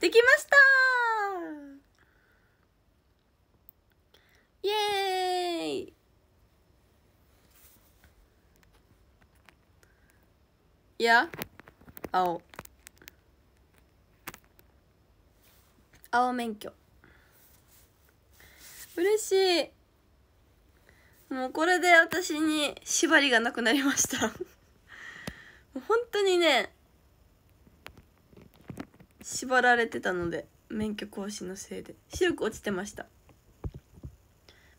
できましたイエーイいや青青免許嬉しいもうこれで私に縛りがなくなりました 本当にね縛られてたので免許更新のせいで白く落ちてました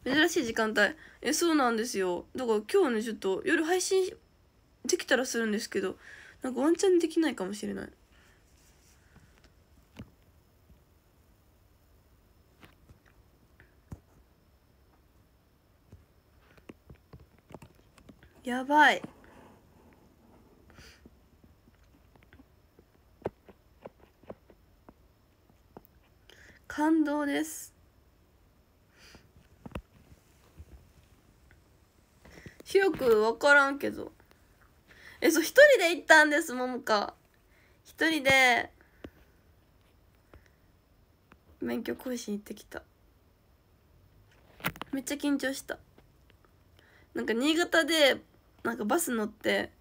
珍しい時間帯えそうなんですよだから今日ねちょっと夜配信できたらするんですけどなんかワンチャンできないかもしれないやばい感動ですよく分からんけどえそう一人で行ったんですももか一人で免許更新行ってきためっちゃ緊張したなんか新潟でなんかバス乗って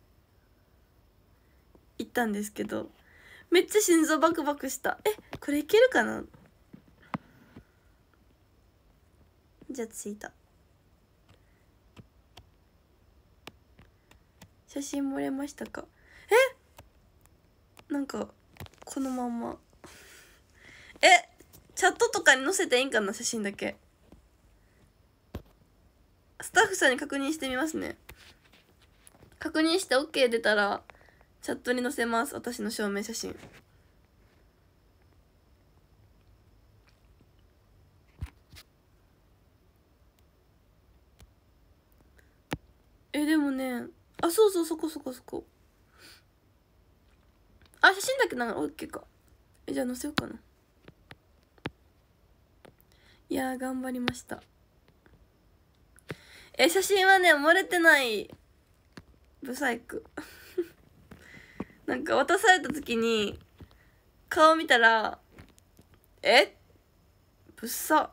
行ったんですけどめっちゃ心臓バクバクしたえこれいけるかなじゃあ着いた写真漏れましたかえなんかこのままえチャットとかに載せていいんかな写真だけスタッフさんに確認してみますね確認して OK 出たらチャットに載せます私の証明写真えでもねあそうそうそこそこそこあ写真だけなら OK かえじゃあ載せようかないや頑張りましたえ写真はね漏れてないブサイク なんか渡された時に顔見たらえぶっさっ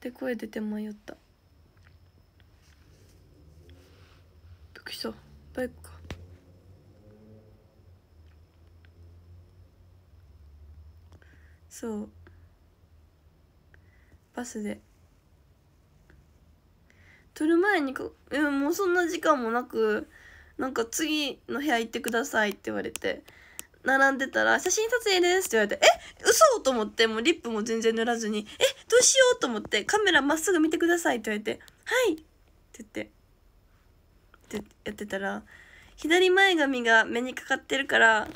て声出て迷ったくりしたバイクかそうバスで撮る前にか、もうそんな時間もなくなんか次の部屋行ってくださいって言われて並んでたら「写真撮影です」って言われて「え嘘と思ってもうリップも全然塗らずに「えどうしよう?」と思って「カメラまっすぐ見てください」って言われて「はい」って言ってってやってたら左前髪が目にかかってるから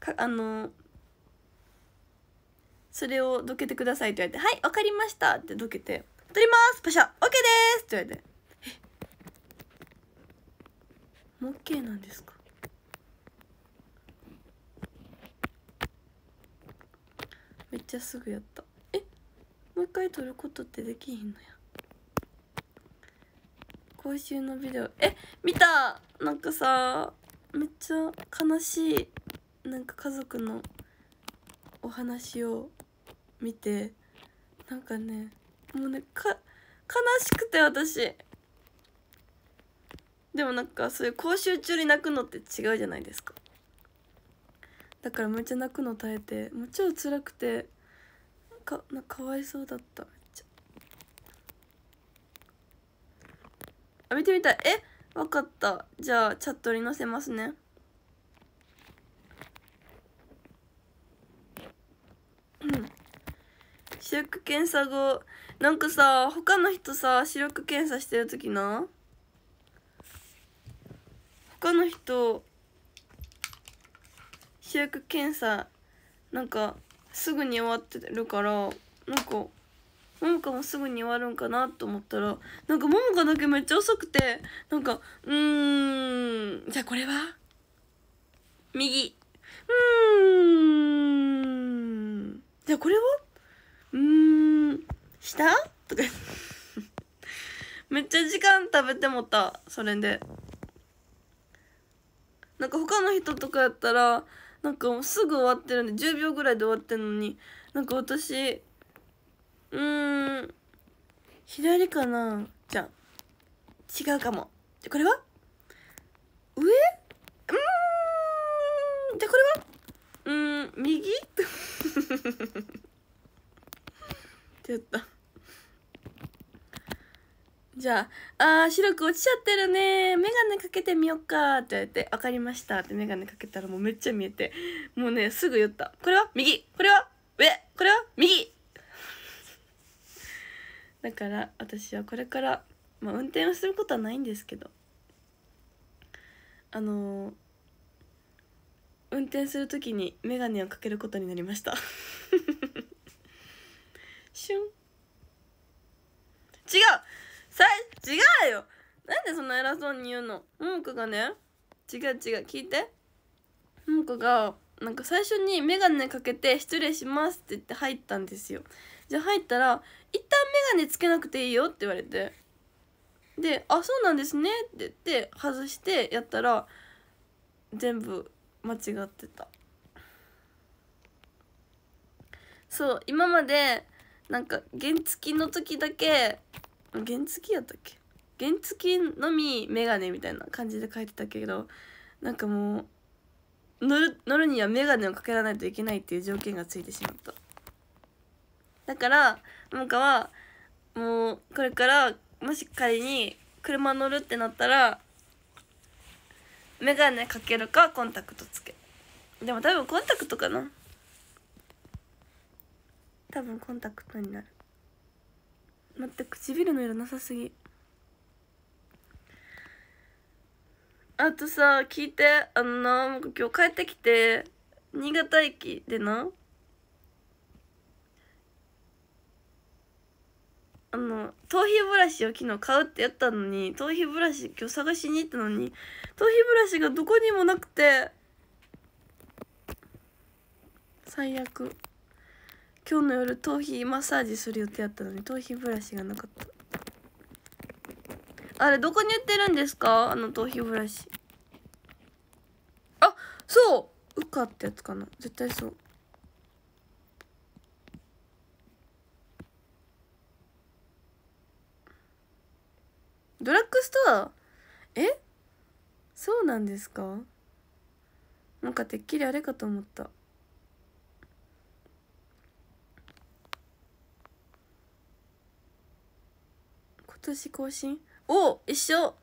かあのそれをどけてくださいって言われて「はいわかりました」ってどけて「撮りますパシャ OK です」って言われて「もう OK なんですか?」めっちゃすぐやったえもう一回撮ることってできひんのや今週のビデオえ見たなんかさめっちゃ悲しいなんか家族のお話を見てなんかねもうねか悲しくて私でもなんかそういう講習中に泣くのって違うじゃないですかだからめっちゃ泣くの耐えてもう超辛くてかなかかわいそうだったあ、見てみたい。えわかった。じゃあ、チャットに載せますね。視力検査後なんかさ他の人さ視力検査してる時な他の人視力検査なんかすぐに終わってるからなんか桃香もすぐに終わるんかなと思ったらなんか桃香だけめっちゃ遅くてなんかうーんじゃあこれは右うーんじゃあこれはうーん下とか めっちゃ時間食べてもたそれでなんか他の人とかやったらなんかもうすぐ終わってるんで10秒ぐらいで終わってるのになんか私うーん左かなじゃあ違うかもゃ、これは上うんじゃこれはうん右ちょっとじゃあ、あー、白く落ちちゃってるね。メガネかけてみよっか。って言われて、わかりました。ってメガネかけたらもうめっちゃ見えて。もうね、すぐ言った。これは右。これは上。これは右。だから私はこれから、まあ、運転をすることはないんですけどあのー、運転する時に眼鏡をかけることになりました シュン違うさ違うよなんでそんな偉そうに言うのももこがね違う違う聞いてももこがなんか最初に眼鏡かけて「失礼します」って言って入ったんですよじゃあ入ったら「一旦眼鏡つけなくていいよ」って言われてで「あそうなんですね」って言って外してやったら全部間違ってたそう今までなんか原付きの時だけ原付きやったっけ原付きのみ眼鏡みたいな感じで書いてたけどなんかもう乗る乗るには眼鏡をかけらないといけないっていう条件がついてしまっただからんかはもうこれからもし仮に車乗るってなったら眼鏡かけるかコンタクトつけでも多分コンタクトかな多分コンタクトになる待って唇の色なさすぎあとさ聞いてあのな今日帰ってきて新潟駅でなあの頭皮ブラシを昨日買うってやったのに頭皮ブラシ今日探しに行ったのに頭皮ブラシがどこにもなくて最悪今日の夜頭皮マッサージする予定やったのに頭皮ブラシがなかったあれどこに売ってるんですかあの頭皮ブラシあそうウカってやつかな絶対そうドラッグストアえそうなんですかなんかてっきりあれかと思った今年更新お一緒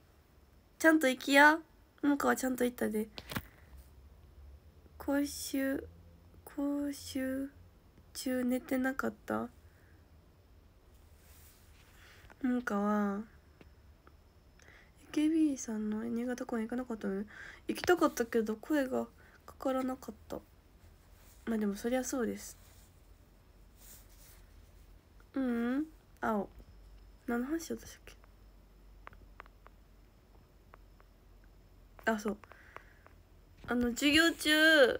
ちゃんと行きやもかはちゃんと行ったで今週今週中寝てなかったもかは AKB さんの新潟公園行かなかったの、行きたかったけど声がかからなかったまあでもそりゃそうですうん青何の話だったっけあそうあの授業中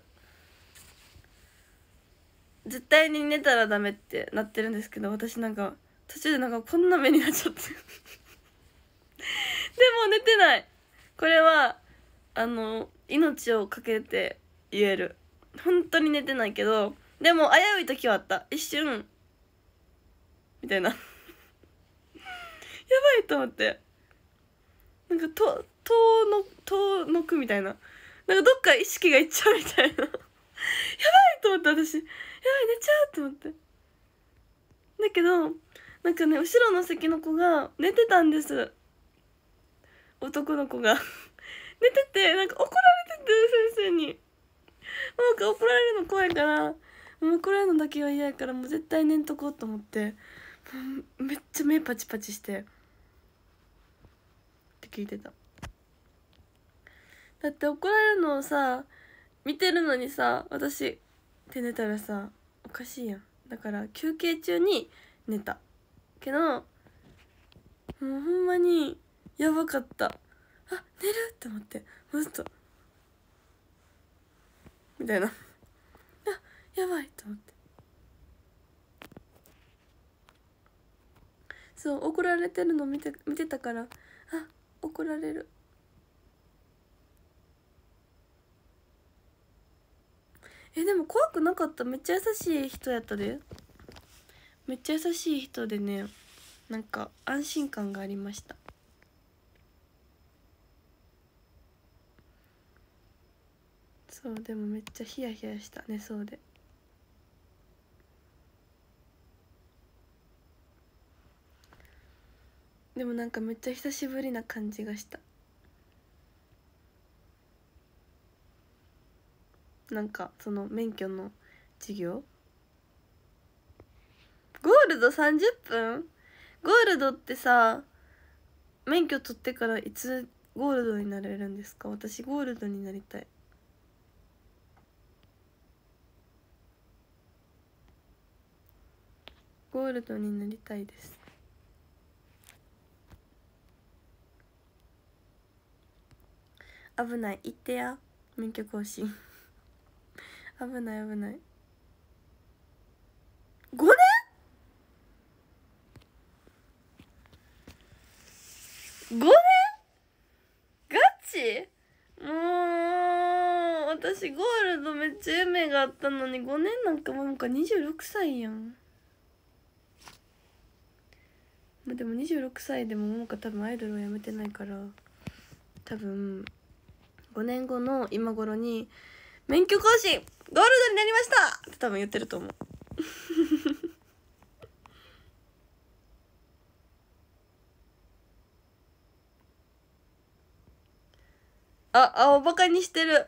絶対に寝たらダメってなってるんですけど私なんか途中でなんかこんな目になっちゃって でも寝てないこれはあの命をかけて言える本当に寝てないけどでも危うい時はあった一瞬みたいな やばいと思ってなんかと遠の遠のくみたいななんかどっか意識がいっちゃうみたいな やばいと思って私やばい寝ちゃうと思ってだけどなんかね後ろの席の子が寝てたんです男の子が 寝ててなんか怒られてて先生になんか怒られるの怖いから怒られるのだけは嫌やからもう絶対寝んとこうと思ってめっちゃ目パチパチしてって聞いてただって怒られるのをさ見てるのにさ私って寝たらさおかしいやんだから休憩中に寝たけどもうほんまにやばかったあ寝るって思ってもうずっとみたいなあやばいと思ってそう怒られてるの見て見てたからあ怒られるえでも怖くなかっためっちゃ優しい人やったでめっちゃ優しい人でねなんか安心感がありましたそうでもめっちゃヒヤヒヤしたねそうででもなんかめっちゃ久しぶりな感じがしたなんかその免許の授業ゴールド30分ゴールドってさ免許取ってからいつゴールドになれるんですか私ゴールドになりたいゴールドになりたいです危ない行ってや免許更新危ない危ない5年5年ガチもう私ゴールドめっちゃ夢があったのに5年なんかもなんか26歳やんまあでも26歳でもももか多分アイドルをやめてないから多分5年後の今頃に免許更新ゴールドになりましたって多分言ってると思う あ青バカにしてる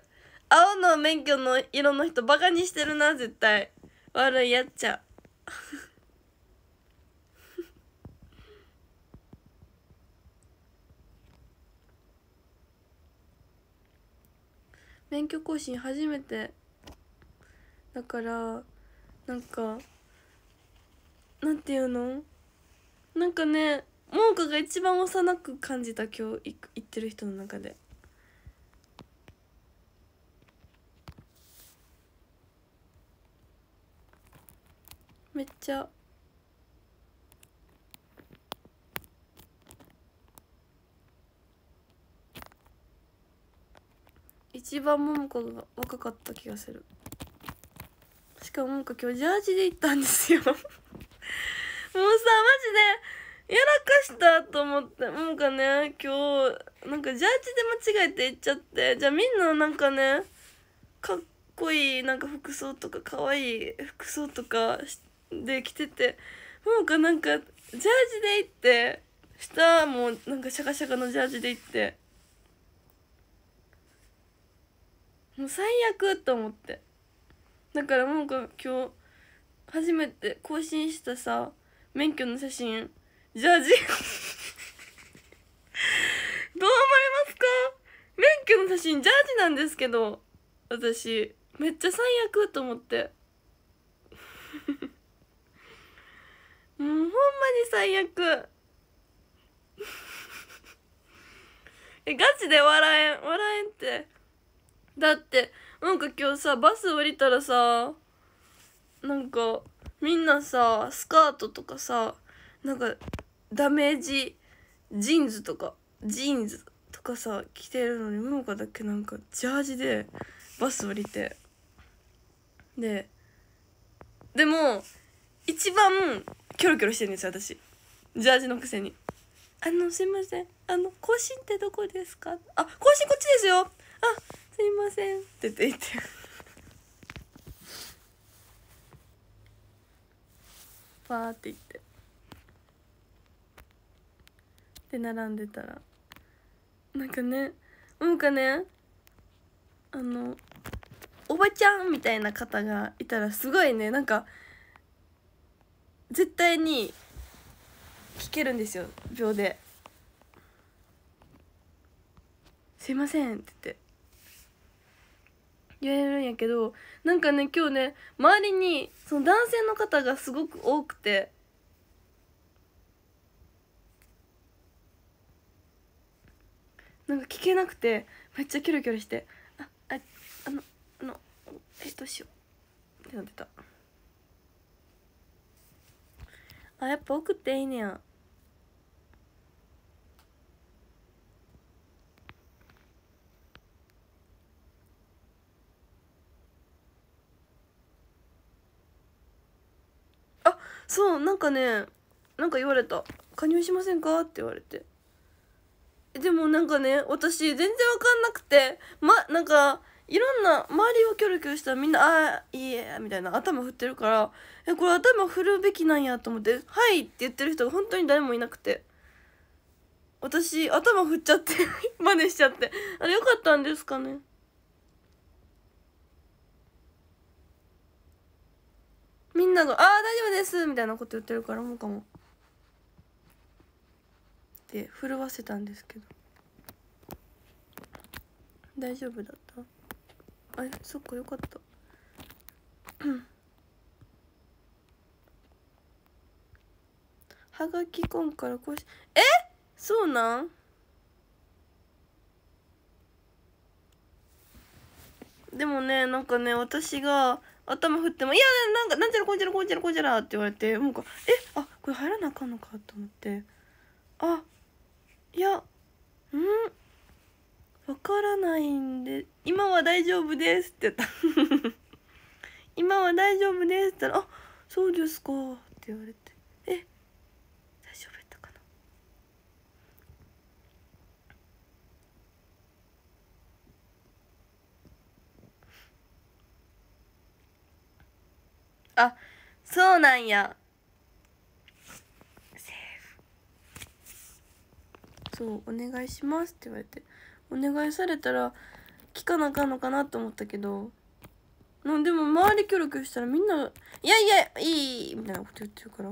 青の免許の色の人バカにしてるな絶対悪いやっちゃ 免許更新初めてだからなんかなんていうのなんかね文句が一番幼く感じた今日言ってる人の中で。めっちゃ一番桃子が若かった気がする。かもんか今日ジャージで行ったんですよ もうさマジでやらかしたと思ってもんかね今日なんかジャージで間違えて行っちゃってじゃあみんななんかねかっこいいなんか服装とかかわいい服装とかで着ててもんかなんかジャージで行って下もなんかシャカシャカのジャージで行ってもう最悪と思って。だからもう今日初めて更新したさ免許の写真ジャージ どう思いますか免許の写真ジャージなんですけど私めっちゃ最悪と思って もうほんまに最悪 えガチで笑えん笑えんってだってなんか今日さバス降りたらさなんかみんなさスカートとかさなんかダメージジーンズとかジーンズとかさ着てるのに桃かだけなんかジャージでバス降りてででも一番キョロキョロしてるんですよ私ジャージのくせに「あのすいませんあの更新ってどこですかあ更新こっちですよあすいません」って言ってパーって言ってで並んでたらなんかねなんかねあのおばちゃんみたいな方がいたらすごいねなんか絶対に聞けるんですよ秒で「すいません」って言って言われるんやけどなんかね今日ね周りにその男性の方がすごく多くてなんか聞けなくてめっちゃキョロキョロして「あああのあのえどうしよう」ってなってたあやっぱ送っていいねや。そうなんかねなんか言われた「加入しませんか?」って言われてでもなんかね私全然わかんなくてまなんかいろんな周りをキョロキョロしたらみんな「ああいいえ」みたいな頭振ってるからえこれ頭振るべきなんやと思って「はい」って言ってる人が本当に誰もいなくて私頭振っちゃって 真似しちゃってあれよかったんですかねみんなが「ああ大丈夫です」みたいなこと言ってるからもうかもって震わせたんですけど大丈夫だったあそっかよかったはがきんからこうしえそうなんでもねなんかね私が頭振っても「いやなんかなんちゃらこんちゃらこんちゃらこんちゃら」って言われてもうか「えあこれ入らなあかんのか」と思って「あいやうんわからないんで今は大丈夫です」って言った「今は大丈夫です」って言ったら「あそうですか」って言われてあそうなんやセーフそう「お願いします」って言われてお願いされたら聞かなあかんのかなと思ったけどでも周り協力したらみんな「いやいやいい」みたいなこと言ってるから。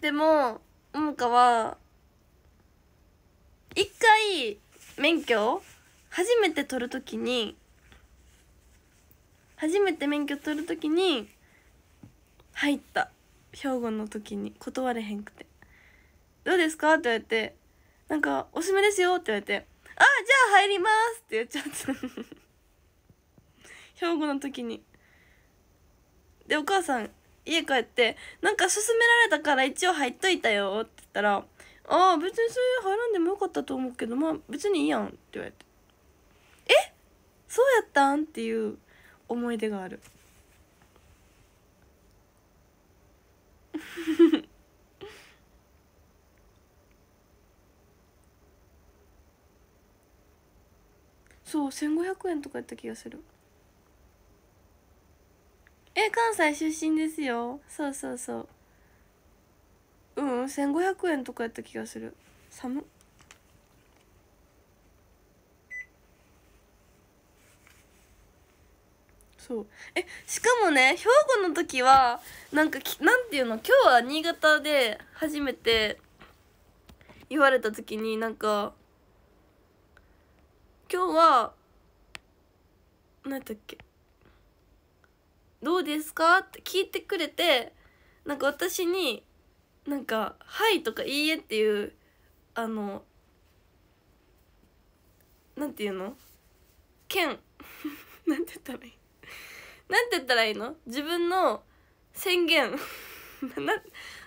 でも桃香は一回免許を初めて取る時に初めて免許取る時に入った兵庫の時に断れへんくて「どうですか?」って言われて「なんかおすすめですよ」って言われて「あじゃあ入ります」って言っちゃった 兵庫の時にでお母さん家帰って「なんか勧められたから一応入っといたよ」って言ったら「ああ別にそういう入らんでもよかったと思うけどまあ別にいいやん」って言われて「えそうやったん?」っていう思い出がある そう1500円とかやった気がするえ関西出身ですよそうそうそううん1500円とかやった気がする寒っそうえしかもね兵庫の時はなんかなんていうの今日は新潟で初めて言われた時になんか今日は何やったっけどうですか?」って聞いてくれてなんか私になんか「はい」とか「いいえ」っていうあのなんていうの剣 なんて言ったらいいなんて言ったらいいの自分の宣言 な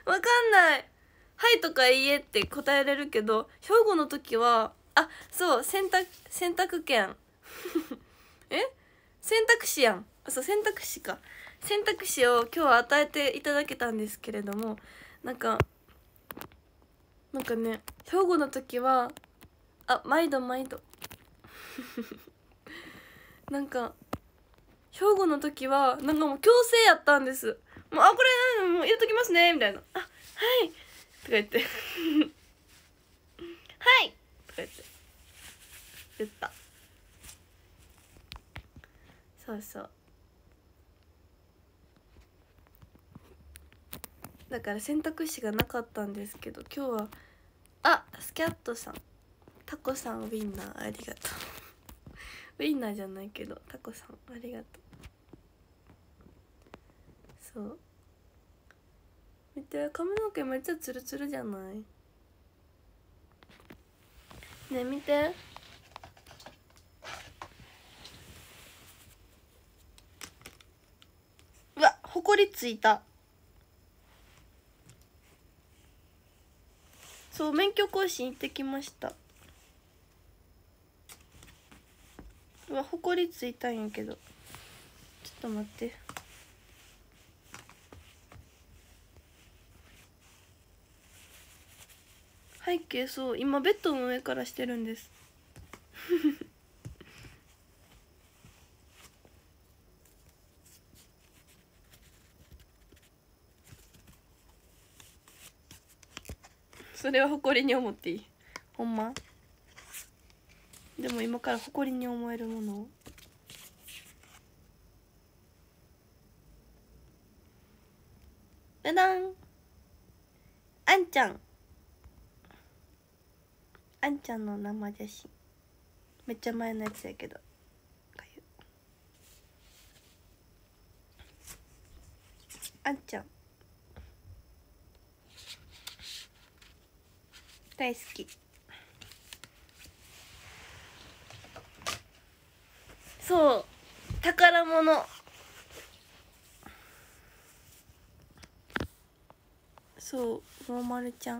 わかんない「はい」とか「いいえ」って答えれるけど兵庫の時はあそう選択選択権え選択肢やんそう選択肢か選択肢を今日与えていただけたんですけれどもなんかなんかね兵庫の時はあ毎度毎度 なんか兵庫の時はなんかもう強制やったんですもうあこれもう言っときますねみたいなあはいとか言って はいとか言って言ったそうそうだから選択肢がなかったんですけど今日はあスキャットさんタコさんウインナーありがとう ウインナーじゃないけどタコさんありがとうそう見て髪の毛めっちゃツルツルじゃないねえ見てうわほこりついたそう免許更新行ってきましたうわほこりついたんやけどちょっと待って背景そう今ベッドの上からしてるんですそれは誇りに思っていいほんまでも今から誇りに思えるものをダダンあんちゃんあんちゃんの生写真めっちゃ前のやつやけどあんちゃん大好きそう宝物そうもーまるちゃん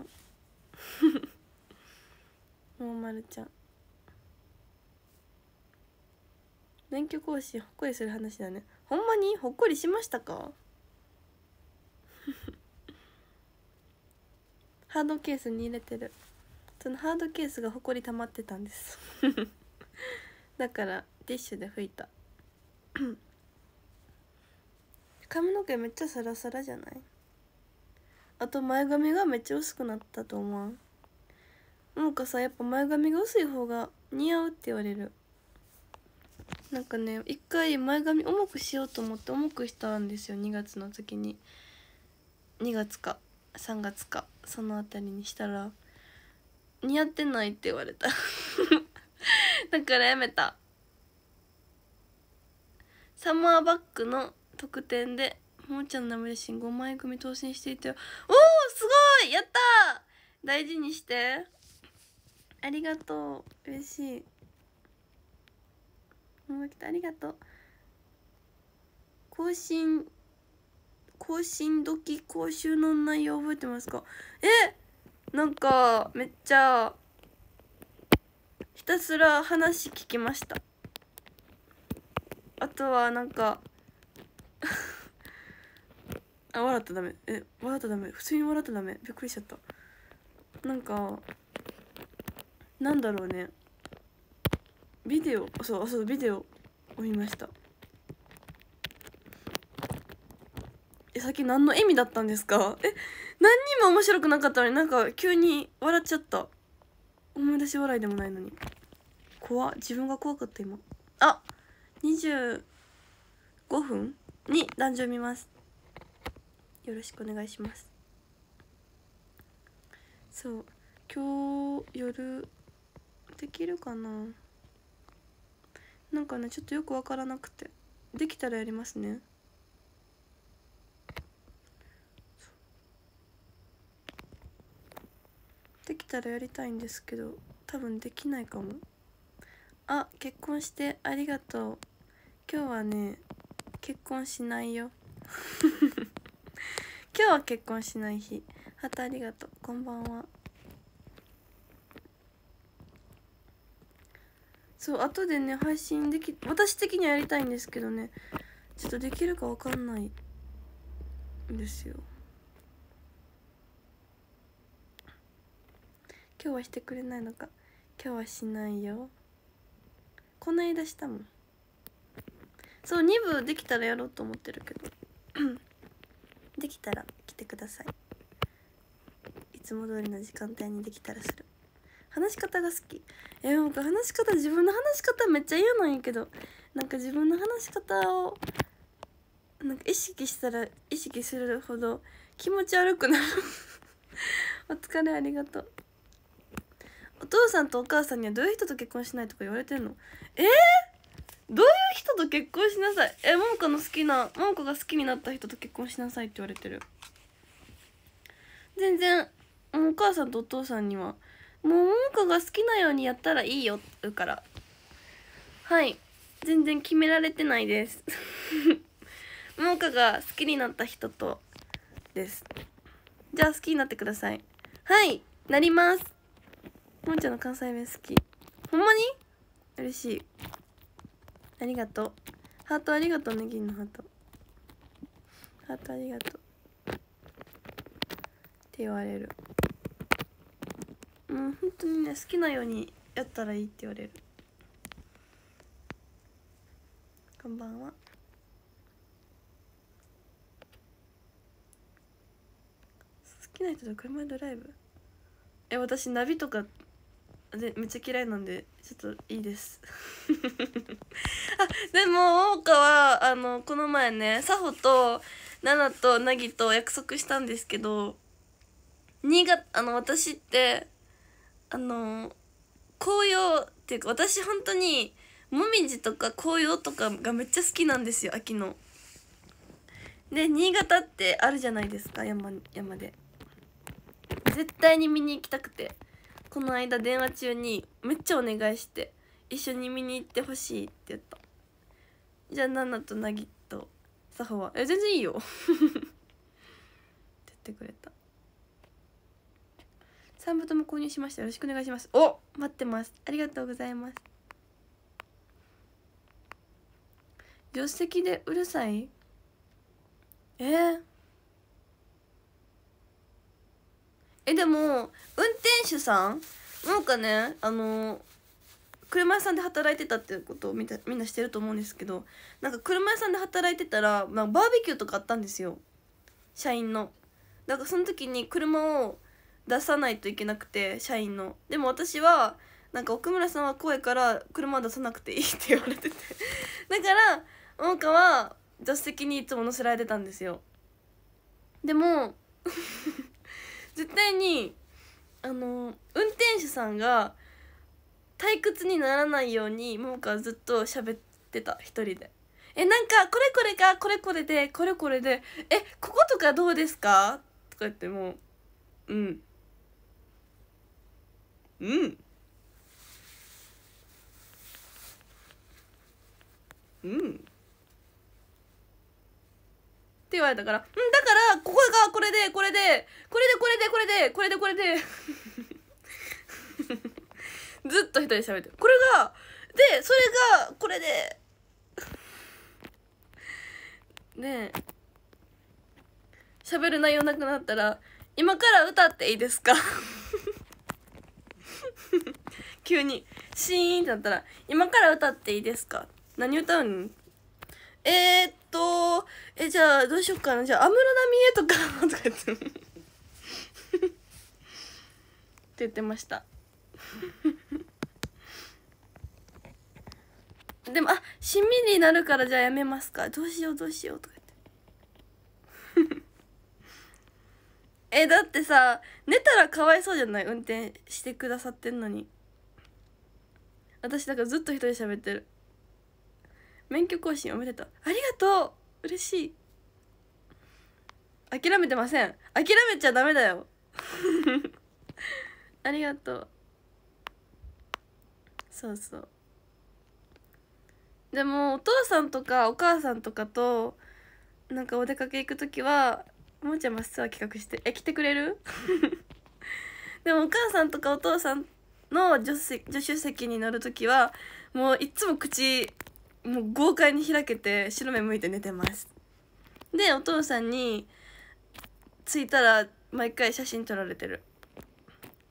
も ーまるちゃん免許更新ほっこりする話だねほんまにほっこりしましたか ハードケースに入れてるそのハードケースがほこり溜まってたんです だからティッシュで拭いた 髪の毛めっちゃサラサラじゃないあと前髪がめっちゃ薄くなったと思うもうかさやっぱ前髪が薄い方が似合うって言われるなんかね一回前髪重くしようと思って重くしたんですよ2月の時に2月か3月かその辺りにしたら似合ってないって言われた だからやめたサマーバッグの特典でももちゃんのラブレシン5枚組当選していたよおおすごいやった大事にしてありがとう嬉しい桃北ありがとう更新更新時講習の内容覚えてますかえっなんかめっちゃひたすら話聞きましたあとはなんか あ笑ったダメえ笑ったダメ普通に笑ったダメびっくりしちゃったなんかなんだろうねビデオそうそうビデオを見ましたえさっき何の意味だったんですかえ何今面白くなかったのになんか急に笑っちゃった思い出し笑いでもないのに怖自分が怖かった今あ25分に誕生見ますよろしくお願いしますそう今日夜できるかななんかねちょっとよくわからなくてできたらやりますねたらやりたいんですけど多分できないかもあ結婚してありがとう今日はね結婚しないよ 今日は結婚しない日ハーありがとうこんばんはそう後でね配信でき私的にはやりたいんですけどねちょっとできるか分かんないんですよ今日はしてくれないのか今日はしないよこないだしたもんそう2部できたらやろうと思ってるけど できたら来てくださいいつも通りの時間帯にできたらする話し方が好きえ僕話し方自分の話し方めっちゃ嫌なんやけどなんか自分の話し方をなんか意識したら意識するほど気持ち悪くなる お疲れありがとうお父さんとお母さんにはどういう人と結婚しないとか言われてんのえー、どういう人と結婚しなさいえ桃子の好きな桃子が好きになった人と結婚しなさいって言われてる全然お母さんとお父さんにはもう桃子が好きなようにやったらいいよって言うからはい全然決められてないです 桃子が好きになった人とですじゃあ好きになってくださいはいなりますもんちゃんの関西弁好きほんまに嬉しいありがとうハートありがとうねぎんのハートハートありがとうって言われるうん本当にね好きなようにやったらいいって言われるこんばんは好きな人と車でドライブえ私ナビとかでめっちゃ嫌いなんでちょっといいです あでも桜花はあのこの前ね佐穂と奈々と凪と約束したんですけど新潟あの私ってあの紅葉っていうか私本当にもみじとか紅葉とかがめっちゃ好きなんですよ秋の。で新潟ってあるじゃないですか山山で。絶対に見に行きたくて。この間電話中にめっちゃお願いして一緒に見に行ってほしいって言ったじゃあナナとナギとサホは「え全然いいよ」って言ってくれた3部とも購入しましたよろしくお願いしますお待ってますありがとうございます助手席でうるさいえーえでも運転手さんなんかねあの車屋さんで働いてたっていうことをみみんなしてると思うんですけどなんか車屋さんで働いてたらまバーベキューとかあったんですよ社員のだからその時に車を出さないといけなくて社員のでも私はなんか奥村さんは怖いから車出さなくていいって言われてて だから桃花は助手席にいつも乗せられてたんですよでも絶対にあの運転手さんが退屈にならないように桃香はずっと喋ってた一人で。えなんかこれこれかこれこれでこれこれでえこことかどうですかとか言ってもううんうんうんって言われたから「んだからここがこれでこれでこれでこれでこれでこれでこれで」ずっと一人で喋ってこれがでそれがこれでで喋る内容なくなったら「今から歌っていいですか? 」急にシーンってなったら「今から歌っていいですか?」何歌うのえー、っとえじゃあどうしようかなじゃあ安室奈美恵とかとか言って って言ってましたでもあしみになるからじゃあやめますかどうしようどうしようとか言って えだってさ寝たらかわいそうじゃない運転してくださってんのに私だからずっと一人喋ってる免許更新おめでとうありがとう嬉しい諦めてません諦めちゃダメだよ ありがとうそうそうでもお父さんとかお母さんとかとなんかお出かけ行く時はもーちゃんマスツアー企画してえ来てくれる でもお母さんとかお父さんの助手助手席に乗る時はもういっつも口もう豪快に開けて白目向いて寝てますでお父さんに着いたら毎回写真撮られてる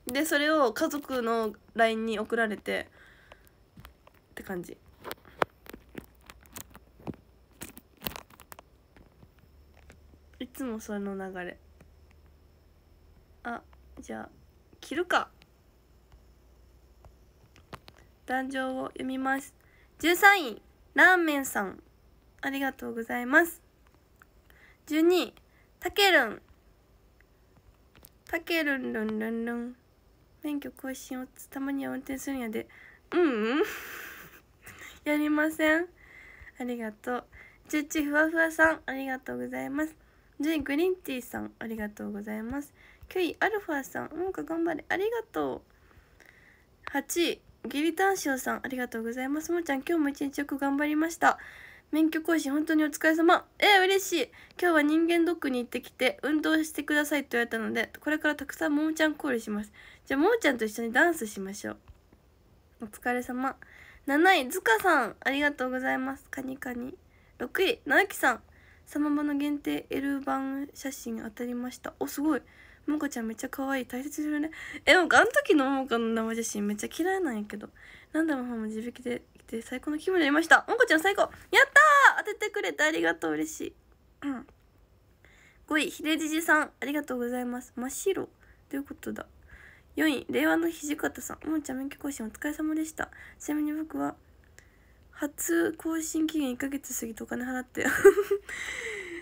でそれを家族の LINE に送られてって感じいつもその流れあじゃあ切るか壇上を読みます13位ラーメンさんありがとうございます12位たけるんたけるんるんるんるん免許更新をたまには運転するんやでうんうん やりませんありがとう11ふわふわさんありがとうございます10位グリーンティーさんありがとうございます9位アルファさんうんか頑張れありがとう8位ギリタン塩さん、ありがとうございます。もちゃん、今日も一日よく頑張りました。免許更新、本当にお疲れ様。えー、嬉しい。今日は人間ドックに行ってきて、運動してくださいって言われたので、これからたくさんももちゃんコールします。じゃあ、ももちゃんと一緒にダンスしましょう。お疲れ様。7位、ずかさん、ありがとうございます。カニカニ。6位、なゆきさん。サマバの限定 L 版写真当たりました。お、すごい。もこちゃんめっちゃ可愛い大切するねえなんあの時のも花の生写真めっちゃ嫌いなんやけどなんだもはも自引きで来て最高の気分になりましたも花こちゃん最高やったー当ててくれてありがとう嬉しいうん5位ひでじじさんありがとうございます真っ白ということだ4位令和の土方さんももちゃん免許更新お疲れ様でしたちなみに僕は初更新期限1ヶ月過ぎてお金払って あも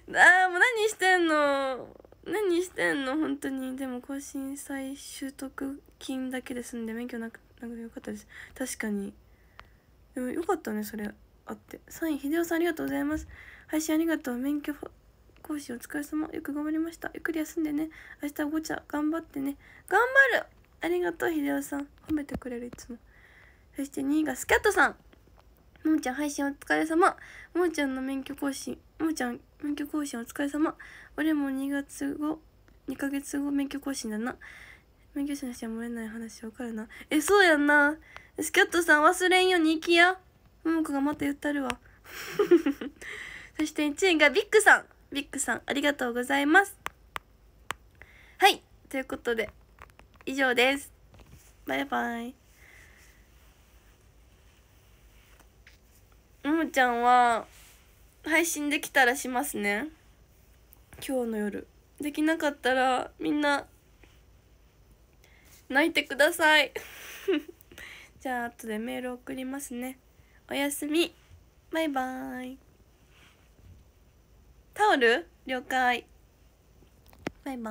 う何してんの何してんの本当にでも更新再習得金だけで済んで免許なくなくてよかったです確かにでもよかったねそれあってサイン秀夫さんありがとうございます配信ありがとう免許更新お疲れ様よく頑張りましたゆっくり休んでね明日ごちゃ頑張ってね頑張るありがとう秀夫さん褒めてくれるいつもそして2位がスキャットさんももちゃん配信お疲れ様ももちゃんの免許更新ももちゃん免許更新お疲れ様俺も2月後2ヶ月後免許更新だな免許証の人は漏れない話わかるなえそうやんなスキャットさん忘れんように行きや桃子がまた言ったるわ そして1位がビッグさんビッグさんありがとうございますはいということで以上ですバイバイももちゃんは配信できたらしますね今日の夜できなかったらみんな泣いてください じゃあ後でメール送りますねおやすみバイバーイタオル了解バイバイ